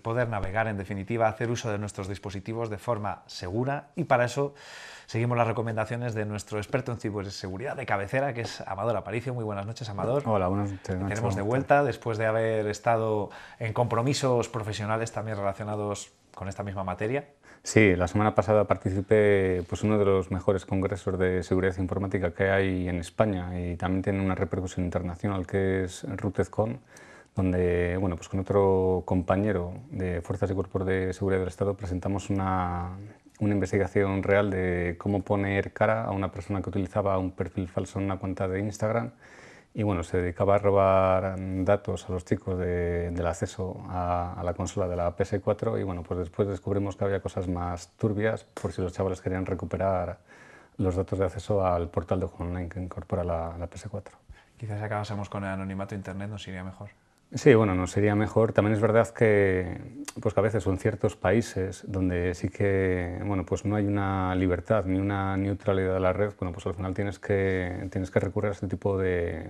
poder navegar, en definitiva, hacer uso de nuestros dispositivos de forma segura y para eso seguimos las recomendaciones de nuestro experto en ciberseguridad de cabecera, que es Amador Aparicio. Muy buenas noches, Amador. Hola, buenas noches. tenemos de vuelta después de haber estado en compromisos profesionales también relacionados con esta misma materia. Sí, la semana pasada participé pues uno de los mejores congresos de seguridad informática que hay en España y también tiene una repercusión internacional que es RUTEZCON donde bueno, pues con otro compañero de Fuerzas y Cuerpos de Seguridad del Estado presentamos una, una investigación real de cómo poner cara a una persona que utilizaba un perfil falso en una cuenta de Instagram y bueno, se dedicaba a robar datos a los chicos de, del acceso a, la consola de la PS4 y bueno, pues después descubrimos que había cosas más turbias por si los chavales querían recuperar los datos de acceso al portal de juego online que incorpora la, PS4. Quizás acabásemos con el anonimato internet, nos iría mejor. Sí, bueno, no sería mejor. También es verdad que, pues a veces son ciertos países donde sí que, bueno, pues no hay una libertad ni una neutralidad de la red. Bueno, pues al final tienes que, tienes que recurrir a este tipo de,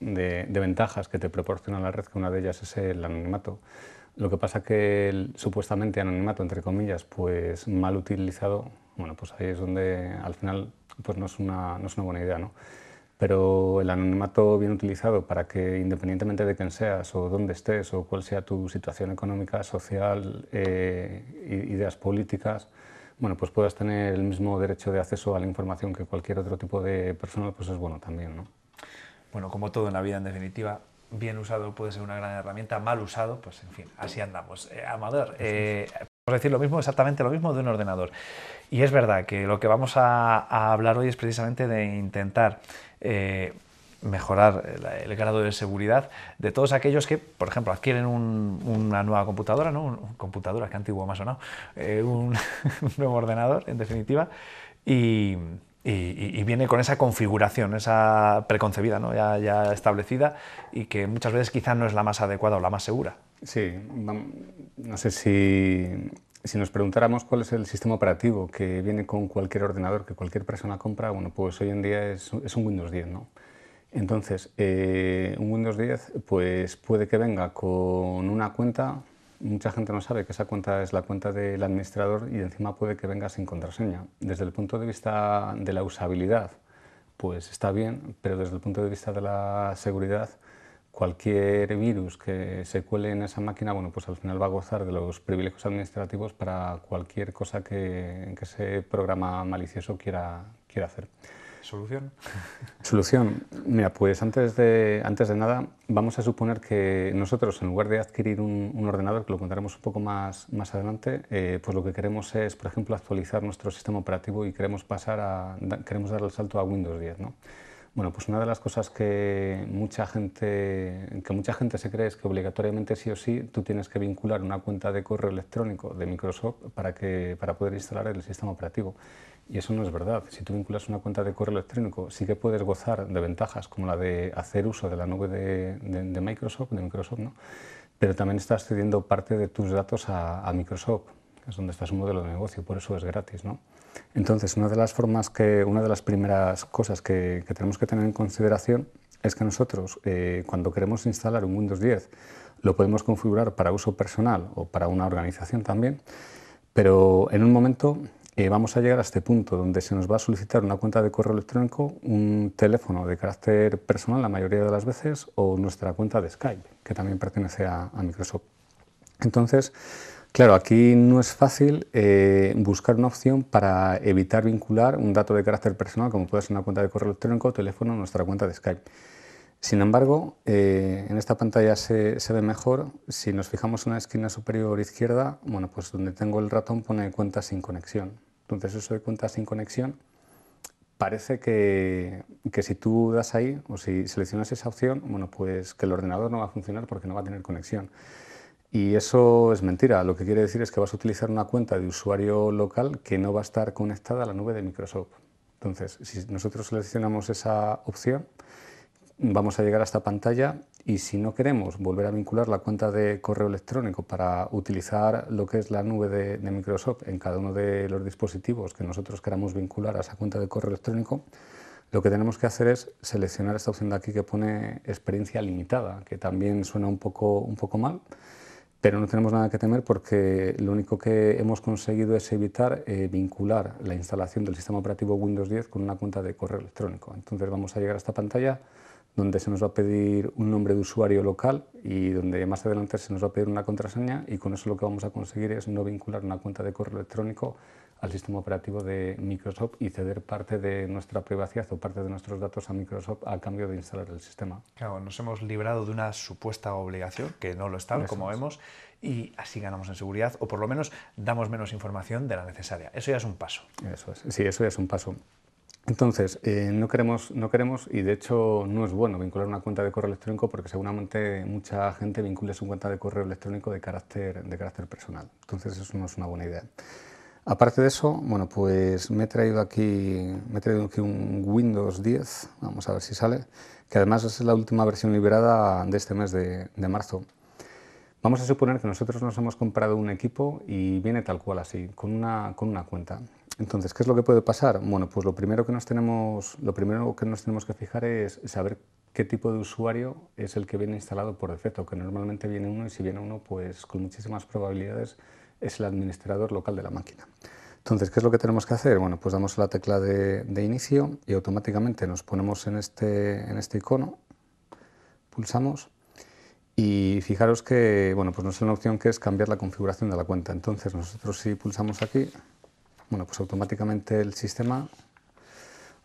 de, ventajas que te proporciona la red, que una de ellas es el anonimato. Lo que pasa que el supuestamente anonimato, entre comillas, pues mal utilizado, bueno, pues ahí es donde al final pues no es una, no es una buena idea, ¿no? pero el anonimato bien utilizado para que independientemente de quién seas o dónde estés o cuál sea tu situación económica, social, eh, ideas políticas, bueno, pues puedas tener el mismo derecho de acceso a la información que cualquier otro tipo de personal, pues es bueno también, ¿no? Bueno, como todo en la vida, en definitiva, bien usado puede ser una gran herramienta, mal usado, pues en fin, así andamos. Eh, Amador, Vamos a decir lo mismo, exactamente lo mismo de un ordenador. Y es verdad que lo que vamos a, hablar hoy es precisamente de intentar eh, mejorar el, grado de seguridad de todos aquellos que, por ejemplo, adquieren una nueva computadora, ¿no? Un, computadora, que antiguo más o no, eh, un, un nuevo ordenador, en definitiva, y, y, viene con esa configuración, esa preconcebida, ¿no? ya, ya, establecida, y que muchas veces quizás no es la más adecuada o la más segura. Sí, no sé si, nos preguntáramos cuál es el sistema operativo que viene con cualquier ordenador que cualquier persona compra, bueno, pues hoy en día es, un Windows 10, ¿no? Entonces, eh, un Windows 10 pues puede que venga con una cuenta mucha gente no sabe que esa cuenta es la cuenta del administrador y encima puede que venga sin contraseña. Desde el punto de vista de la usabilidad, pues está bien, pero desde el punto de vista de la seguridad, cualquier virus que se cuele en esa máquina, bueno, pues al final va a gozar de los privilegios administrativos para cualquier cosa que, ese programa malicioso quiera, quiera hacer. ¿Solución? Solución. Mira, pues antes de, antes de nada, vamos a suponer que nosotros, en lugar de adquirir un, ordenador, que lo contaremos un poco más, más adelante, eh, pues lo que queremos es, por ejemplo, actualizar nuestro sistema operativo y queremos, pasar a, queremos dar el salto a Windows 10. Bueno, pues una de las cosas que mucha, gente, que mucha gente se cree es que obligatoriamente sí o sí tú tienes que vincular una cuenta de correo electrónico de Microsoft para, que, para poder instalar el sistema operativo. Y eso no es verdad. Si tú vinculas una cuenta de correo electrónico, sí que puedes gozar de ventajas como la de hacer uso de la nube de, Microsoft, de Microsoft, ¿no? pero también estás cediendo parte de tus datos a, Microsoft, que es donde está su modelo de negocio, por eso es gratis. ¿no? Entonces, una de las formas que, una de las primeras cosas que, tenemos que tener en consideración es que nosotros, eh, cuando queremos instalar un Windows 10, lo podemos configurar para uso personal o para una organización también, pero en un momento eh, vamos a llegar a este punto donde se nos va a solicitar una cuenta de correo electrónico, un teléfono de carácter personal la mayoría de las veces o nuestra cuenta de Skype, que también pertenece a, Microsoft. Entonces, Claro, aquí no es fácil eh, buscar una opción para evitar vincular un dato de carácter personal, como puede ser una cuenta de correo electrónico, teléfono, nuestra cuenta de Skype. Sin embargo, eh, en esta pantalla se, ve mejor, si nos fijamos en la esquina superior izquierda, bueno, pues donde tengo el ratón pone cuenta sin conexión. Entonces eso de cuenta sin conexión parece que, que si tú das ahí o si seleccionas esa opción, bueno, pues que el ordenador no va a funcionar porque no va a tener conexión. Y eso es mentira, lo que quiere decir es que vas a utilizar una cuenta de usuario local que no va a estar conectada a la nube de Microsoft. Entonces, si nosotros seleccionamos esa opción, vamos a llegar a esta pantalla y si no queremos volver a vincular la cuenta de correo electrónico para utilizar lo que es la nube de, Microsoft en cada uno de los dispositivos que nosotros queramos vincular a esa cuenta de correo electrónico, lo que tenemos que hacer es seleccionar esta opción de aquí que pone experiencia limitada, que también suena un poco, un poco mal, pero no tenemos nada que temer porque lo único que hemos conseguido es evitar eh, vincular la instalación del sistema operativo Windows 10 con una cuenta de correo electrónico. Entonces vamos a llegar a esta pantalla donde se nos va a pedir un nombre de usuario local y donde más adelante se nos va a pedir una contraseña y con eso lo que vamos a conseguir es no vincular una cuenta de correo electrónico al sistema operativo de Microsoft y ceder parte de nuestra privacidad o parte de nuestros datos a Microsoft a cambio de instalar el sistema. Claro, nos hemos librado de una supuesta obligación, que no lo está, como vemos, y así ganamos en seguridad o por lo menos damos menos información de la necesaria. Eso ya es un paso. Eso es, sí, eso ya es un paso. Entonces, eh, no, queremos, no queremos, y de hecho no es bueno vincular una cuenta de correo electrónico porque seguramente mucha gente vincule su cuenta de correo electrónico de carácter, de carácter personal. Entonces, eso no es una buena idea. Aparte de eso, bueno, pues me he traído aquí, me aquí un Windows 10, vamos a ver si sale, que además es la última versión liberada de este mes de, marzo. Vamos a suponer que nosotros nos hemos comprado un equipo y viene tal cual así, con con una cuenta. Entonces, ¿qué es lo que puede pasar? Bueno, pues lo primero que nos tenemos, lo primero que, nos tenemos que fijar es saber qué tipo de usuario es el que viene instalado por defecto, que normalmente viene uno y si viene uno, pues con muchísimas probabilidades es el administrador local de la máquina. Entonces, ¿qué es lo que tenemos que hacer? Bueno, pues damos a la tecla de, inicio y automáticamente nos ponemos en este, en este icono, pulsamos y fijaros que, bueno, pues no es una opción que es cambiar la configuración de la cuenta. Entonces, nosotros si pulsamos aquí, bueno, pues automáticamente el sistema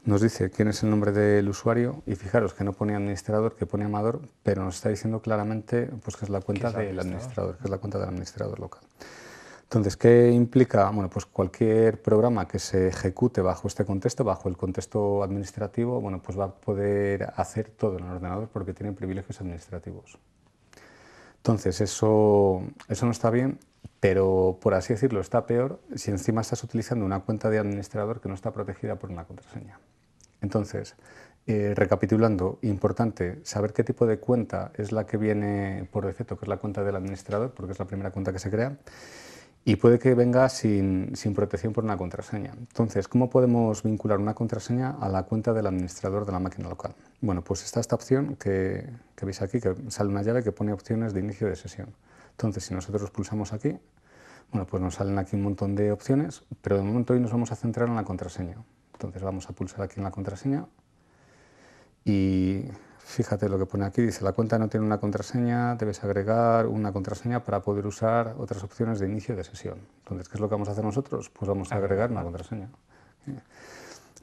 nos dice quién es el nombre del usuario y fijaros que no pone administrador, que pone amador, pero nos está diciendo claramente pues, que es la cuenta del administrador, que es la cuenta del administrador local. Entonces, ¿qué implica? Bueno, pues cualquier programa que se ejecute bajo este contexto, bajo el contexto administrativo, bueno, pues va a poder hacer todo en el ordenador porque tiene privilegios administrativos. Entonces, eso, eso no está bien pero por así decirlo está peor si encima estás utilizando una cuenta de administrador que no está protegida por una contraseña. Entonces, eh, recapitulando, importante saber qué tipo de cuenta es la que viene por defecto, que es la cuenta del administrador, porque es la primera cuenta que se crea, y puede que venga sin, protección por una contraseña. Entonces, ¿cómo podemos vincular una contraseña a la cuenta del administrador de la máquina local? Bueno, pues está esta opción que, que veis aquí, que sale una llave que pone opciones de inicio de sesión. Entonces, si nosotros pulsamos aquí, bueno, pues nos salen aquí un montón de opciones, pero de momento hoy nos vamos a centrar en la contraseña. Entonces vamos a pulsar aquí en la contraseña y fíjate lo que pone aquí, dice la cuenta no tiene una contraseña, debes agregar una contraseña para poder usar otras opciones de inicio de sesión. Entonces, ¿qué es lo que vamos a hacer nosotros? Pues vamos a agregar una contraseña.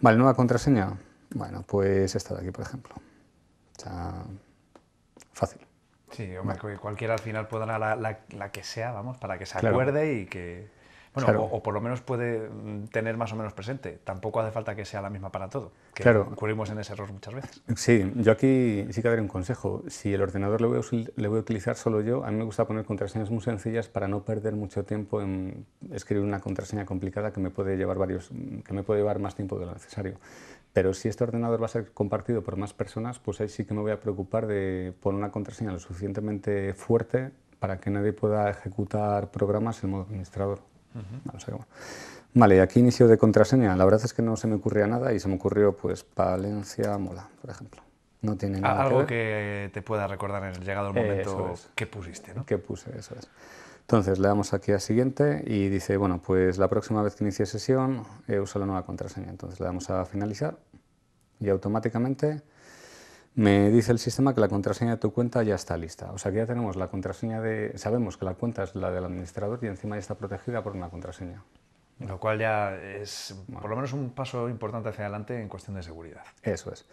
Vale, nueva contraseña. Bueno, pues esta de aquí, por ejemplo. O sea, fácil. Sí, que cualquiera al final pueda dar la, la, que sea, vamos, para que se acuerde y que... Bueno, o, por lo menos puede mm, tener más o menos presente. Tampoco hace falta que sea la misma para todo. Que claro. Ocurrimos en ese error muchas veces. Sí, yo aquí sí que daré un consejo. Si el ordenador le voy, a, le voy a utilizar solo yo, a mí me gusta poner contraseñas muy sencillas para no perder mucho tiempo en escribir una contraseña complicada que me puede llevar varios, que me puede llevar más tiempo de lo necesario. Pero si este ordenador va a ser compartido por más personas, pues ahí sí que me voy a preocupar de poner una contraseña lo suficientemente fuerte para que nadie pueda ejecutar programas en modo administrador. Vale, aquí inicio de contraseña. La verdad es que no se me ocurría nada y se me ocurrió pues Palencia Mola, por ejemplo. No tiene nada Algo que, ver. que te pueda recordar en el llegado el momento es. que pusiste, ¿no? Que puse, eso es. Entonces le damos aquí a siguiente y dice, bueno, pues la próxima vez que inicie sesión eh, usa la nueva contraseña. Entonces le damos a finalizar y automáticamente me dice el sistema que la contraseña de tu cuenta ya está lista. O sea que ya tenemos la contraseña de... Sabemos que la cuenta es la del administrador y encima ya está protegida por una contraseña. Lo cual ya es por lo menos un paso importante hacia adelante en cuestión de seguridad. Eso es.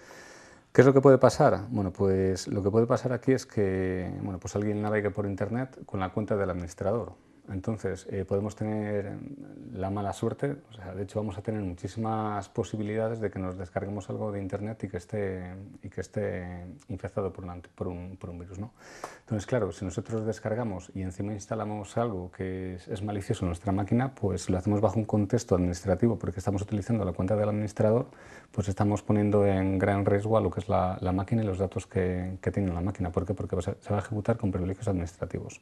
¿Qué es lo que puede pasar? Bueno, pues lo que puede pasar aquí es que bueno, pues alguien navegue por Internet con la cuenta del administrador. Entonces, eh, podemos tener la mala suerte, o sea, de hecho vamos a tener muchísimas posibilidades de que nos descarguemos algo de Internet y que esté, y que esté infectado por un, virus. ¿no? Entonces, claro, si nosotros descargamos y encima instalamos algo que es, malicioso en nuestra máquina, pues lo hacemos bajo un contexto administrativo, porque estamos utilizando la cuenta del administrador, pues estamos poniendo en gran riesgo a lo que es la, máquina y los datos que, que tiene la máquina. ¿Por qué? Porque se va a ejecutar con privilegios administrativos.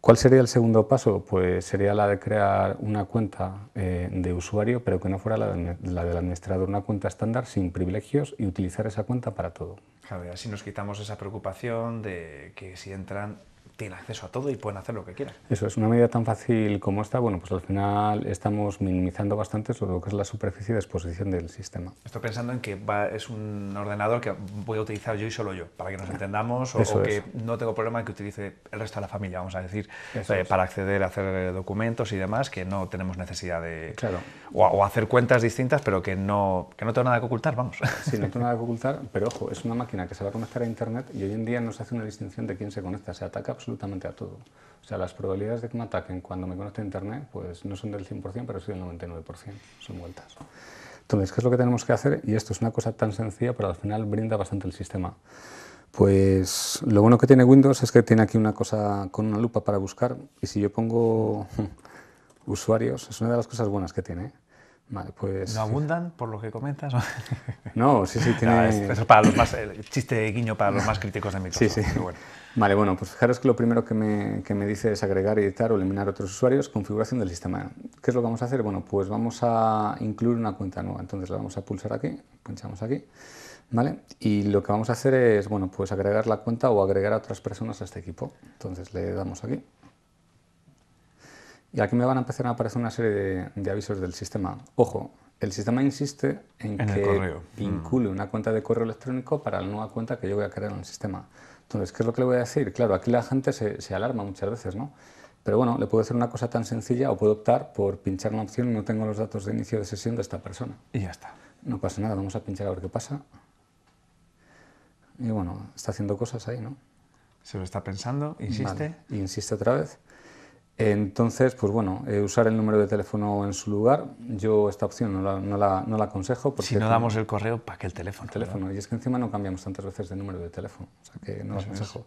¿Cuál sería el segundo paso? Pues sería la de crear una cuenta eh, de usuario, pero que no fuera la, la, del administrador, una cuenta estándar sin privilegios y utilizar esa cuenta para todo. A ver, así nos quitamos esa preocupación de que si entran tienen acceso a todo y pueden hacer lo que quieran. Eso es una medida tan fácil como esta. Bueno, pues al final estamos minimizando bastante sobre lo que es la superficie de exposición del sistema. Estoy pensando en que es un ordenador que voy a utilizar yo y solo yo, para que nos entendamos, o, que no tengo problema en que utilice el resto de la familia, vamos a decir, eh, para acceder a hacer documentos y demás, que no tenemos necesidad de. Claro. O, hacer cuentas distintas, pero que no, que no tengo nada que ocultar, vamos. Sí, no tengo nada que ocultar, pero ojo, es una máquina que se va a conectar a Internet y hoy en día no se hace una distinción de quién se conecta, se ataca pues, absolutamente a todo. O sea, las probabilidades de que me ataquen cuando me conecte a Internet, pues no son del 100%, pero sí del 99%, son vueltas. Entonces, ¿qué es lo que tenemos que hacer? Y esto es una cosa tan sencilla, pero al final brinda bastante el sistema. Pues lo bueno que tiene Windows es que tiene aquí una cosa con una lupa para buscar, y si yo pongo usuarios, es una de las cosas buenas que tiene. ¿eh? Pues, ¿No abundan por lo que comentas? no, sí, sí, tiene... Ah, es, para los más, el chiste de guiño para los más críticos de Microsoft. Sí, sí. Vale, bueno, pues fijaros que lo primero que me, dice es agregar, editar o eliminar otros usuarios, configuración del sistema. ¿Qué es lo que vamos a hacer? Bueno, pues vamos a incluir una cuenta nueva. Entonces la vamos a pulsar aquí, pinchamos aquí, ¿vale? Y lo que vamos a hacer es, bueno, pues agregar la cuenta o agregar a otras personas a este equipo. Entonces le damos aquí. Y aquí me van a empezar a aparecer una serie de, avisos del sistema. Ojo, el sistema insiste en, que vincule mm. una cuenta de correo electrónico para la nueva cuenta que yo voy a crear en el sistema. Entonces, ¿qué es lo que le voy a decir? Claro, aquí la gente se, alarma muchas veces, ¿no? Pero bueno, le puedo hacer una cosa tan sencilla o puedo optar por pinchar una opción no tengo los datos de inicio de sesión de esta persona. Y ya está. No pasa nada, vamos a pinchar a ver qué pasa. Y bueno, está haciendo cosas ahí, ¿no? Se lo está pensando, insiste. insiste otra vez. Entonces, pues bueno, eh, usar el número de teléfono en su lugar, yo esta opción no la, aconsejo. Porque si no damos el correo, ¿para qué el teléfono? teléfono, y es que encima no cambiamos tantas veces de número de teléfono, o sea que no lo pues aconsejo.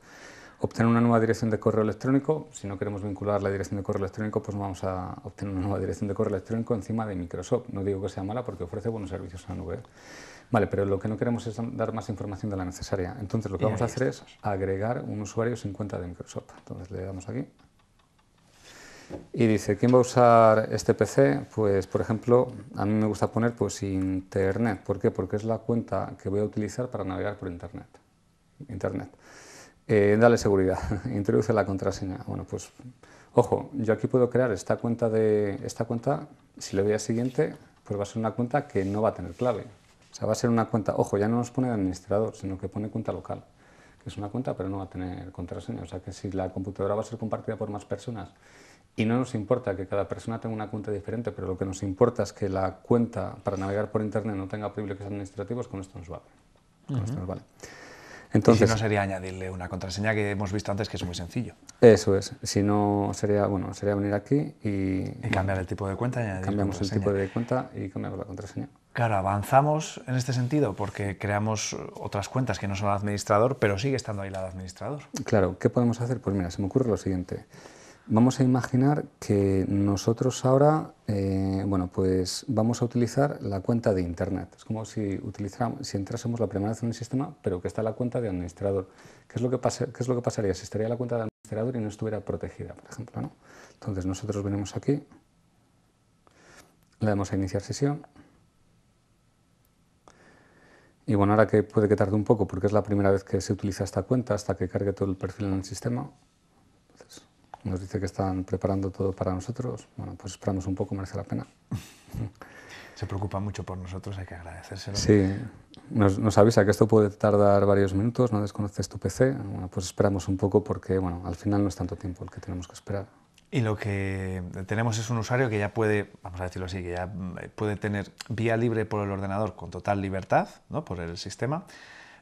Obtener una nueva dirección de correo electrónico, si no queremos vincular la dirección de correo electrónico, pues vamos a obtener una nueva dirección de correo electrónico encima de Microsoft. No digo que sea mala porque ofrece buenos servicios a la nube. ¿eh? Vale, pero lo que no queremos es dar más información de la necesaria. Entonces lo que vamos a hacer es agregar un usuario sin cuenta de Microsoft. Entonces le damos aquí y dice, ¿quién va a usar este PC? Pues, por ejemplo, a mí me gusta poner pues Internet. ¿Por qué? Porque es la cuenta que voy a utilizar para navegar por Internet. Internet. Eh, dale seguridad, introduce la contraseña. Bueno, pues, ojo, yo aquí puedo crear esta cuenta de esta cuenta, si le doy a siguiente, pues va a ser una cuenta que no va a tener clave. O sea, va a ser una cuenta, ojo, ya no nos pone administrador, sino que pone cuenta local, que es una cuenta, pero no va a tener contraseña. O sea, que si la computadora va a ser compartida por más personas y no nos importa que cada persona tenga una cuenta diferente, pero lo que nos importa es que la cuenta para navegar por Internet no tenga privilegios administrativos, con esto nos vale. Con esto nos vale. Entonces, no sería añadirle una contraseña que hemos visto antes que es muy sencillo. Eso es. Si no sería bueno sería venir aquí y, y cambiar el tipo de cuenta. Y añadir cambiamos el tipo de cuenta y cambiamos la contraseña. Claro, avanzamos en este sentido porque creamos otras cuentas que no son administrador, pero sigue estando ahí la de administrador. Claro, ¿qué podemos hacer? Pues mira, se me ocurre lo siguiente. Vamos a imaginar que nosotros ahora, eh, bueno, pues vamos a utilizar la cuenta de Internet. Es como si, entrásemos la primera vez en el sistema, pero que está la cuenta de administrador. ¿Qué es lo que, es lo que pasaría si estaría la cuenta de administrador y no estuviera protegida, por ejemplo? Entonces nosotros venimos aquí, le damos a iniciar sesión. Y bueno, ahora que puede que tarde un poco porque es la primera vez que se utiliza esta cuenta hasta que cargue todo el perfil en el sistema, nos dice que están preparando todo para nosotros, bueno, pues esperamos un poco, merece la pena. Se preocupa mucho por nosotros, hay que agradecérselo. Sí, nos, avisa que esto puede tardar varios minutos, no desconoces tu PC, bueno, pues esperamos un poco porque, bueno, al final no es tanto tiempo el que tenemos que esperar. Y lo que tenemos es un usuario que ya puede, vamos a decirlo así, que ya eh, puede tener vía libre por el ordenador con total libertad, ¿no? por el sistema,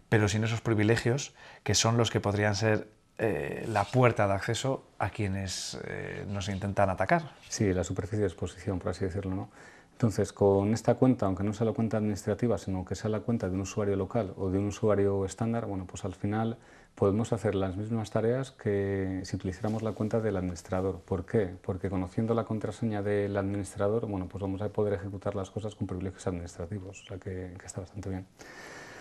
pero sin esos privilegios que son los que podrían ser eh, la puerta de acceso a quienes eh, nos intentan atacar. Sí, la superficie de exposición, por así decirlo. ¿no? Entonces, con esta cuenta, aunque no sea la cuenta administrativa, sino que sea la cuenta de un usuario local o de un usuario estándar, bueno, pues al final podemos hacer las mismas tareas que si utilizáramos la cuenta del administrador. ¿Por qué? Porque conociendo la contraseña del administrador, bueno, pues vamos a poder ejecutar las cosas con privilegios administrativos, o que, que está bastante bien.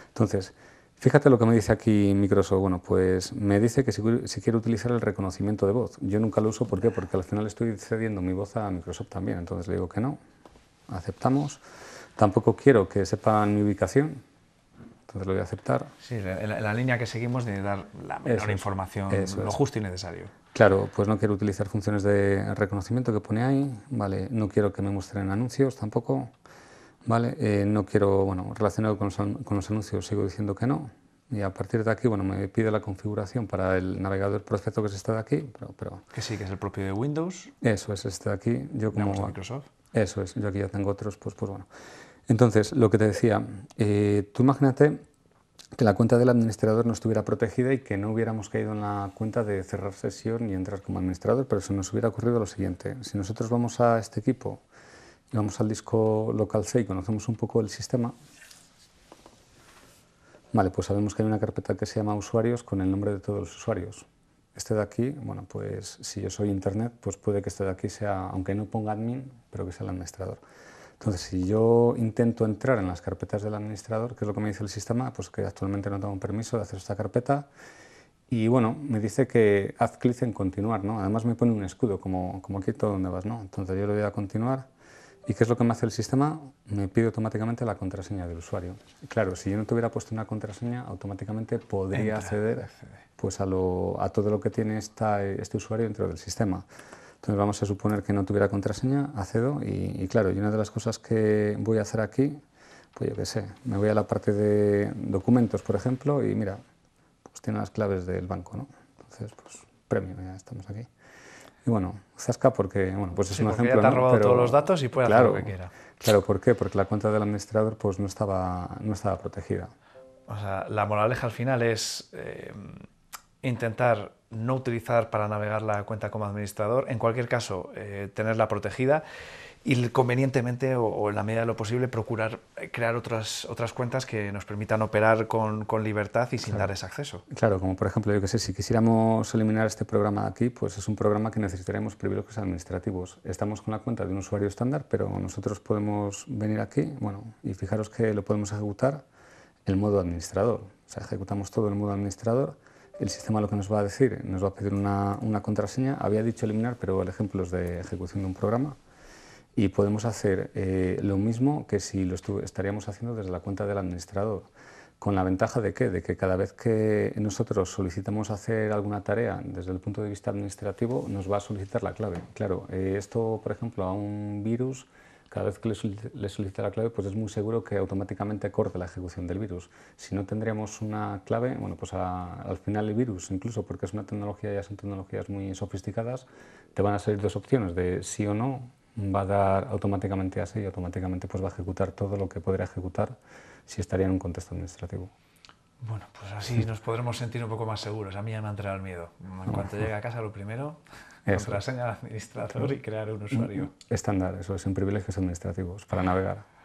Entonces, Fíjate lo que me dice aquí Microsoft. Bueno, pues me dice que si, quiere quiero utilizar el reconocimiento de voz. Yo nunca lo uso, ¿por qué? Porque al final estoy cediendo mi voz a Microsoft también. Entonces le digo que no. Aceptamos. Tampoco quiero que sepan mi ubicación. Entonces lo voy a aceptar. Sí, la, línea que seguimos de dar la menor información, lo justo y necesario. Claro, pues no quiero utilizar funciones de reconocimiento que pone ahí. Vale, no quiero que me muestren anuncios tampoco. Eh, no quiero, bueno, relacionado con los, anuncios sigo diciendo que no. Y a partir de aquí, bueno, me pide la configuración para el navegador perfecto que es este de aquí, pero, Que sí, que es el propio de Windows. Eso es, este de aquí. Yo como... Microsoft. Eso es, yo aquí ya tengo otros, pues, pues bueno. Entonces, lo que te decía, eh, tú imagínate que la cuenta del administrador no estuviera protegida y que no hubiéramos caído en la cuenta de cerrar sesión y entrar como administrador, pero se nos hubiera ocurrido lo siguiente. Si nosotros vamos a este equipo Vamos al disco local C y conocemos un poco el sistema. Vale, pues sabemos que hay una carpeta que se llama usuarios con el nombre de todos los usuarios. Este de aquí, bueno, pues si yo soy internet, pues puede que este de aquí sea, aunque no ponga admin, pero que sea el administrador. Entonces, si yo intento entrar en las carpetas del administrador, que es lo que me dice el sistema, pues que actualmente no tengo permiso de hacer esta carpeta, y bueno, me dice que haz clic en continuar, ¿no? Además me pone un escudo, como, como aquí todo donde vas, ¿no? Entonces yo le voy a continuar, ¿Y qué es lo que me hace el sistema? Me pide automáticamente la contraseña del usuario. Claro, si yo no tuviera puesto una contraseña, automáticamente podría acceder pues, a, lo, a, todo lo que tiene este usuario dentro del sistema. Entonces vamos a suponer que no tuviera contraseña, accedo y, claro, y una de las cosas que voy a hacer aquí, pues yo qué sé, me voy a la parte de documentos, por ejemplo, y mira, pues tiene las claves del banco, ¿no? Entonces, pues premio, ya estamos aquí. Y bueno, zasca porque bueno, pues es un ejemplo. Ya te ha robado todos los datos y puede hacer lo que quiera. Claro, ¿por qué? Porque la cuenta del administrador pues, no, estaba, no estaba protegida. O sea, la moraleja al final es eh, intentar no utilizar para navegar la cuenta como administrador, en cualquier caso, eh, tenerla protegida y convenientemente o, en la medida de lo posible procurar eh, crear otras, otras cuentas que nos permitan operar con, con libertad y sin dar ese acceso. Claro, como por ejemplo, yo que sé, si quisiéramos eliminar este programa de aquí, pues es un programa que necesitaremos privilegios administrativos. Estamos con la cuenta de un usuario estándar, pero nosotros podemos venir aquí, bueno, y fijaros que lo podemos ejecutar en modo administrador. O sea, ejecutamos todo en modo administrador el sistema lo que nos va a decir, nos va a pedir una, una, contraseña. Había dicho eliminar, pero el ejemplo es de ejecución de un programa y podemos hacer eh, lo mismo que si lo estaríamos haciendo desde la cuenta del administrador. Con la ventaja de que, de que cada vez que nosotros solicitamos hacer alguna tarea desde el punto de vista administrativo, nos va a solicitar la clave. Claro, eh, esto, por ejemplo, a un virus, cada vez que le solicita la clave, pues es muy seguro que automáticamente corte la ejecución del virus. Si no tendríamos una clave, bueno, pues al final el virus, incluso porque es una tecnología, ya son tecnologías muy sofisticadas, te van a salir dos opciones de sí o no, va a dar automáticamente así e y automáticamente pues va a ejecutar todo lo que podría ejecutar si estaría en un contexto administrativo. Bueno, pues así nos podremos sentir un poco más seguros. A mí ya me ha entrado el miedo. En cuanto llegue a casa, lo primero, es la señal administrador y crear un usuario. Estándar, eso es un privilegios administrativos para navegar.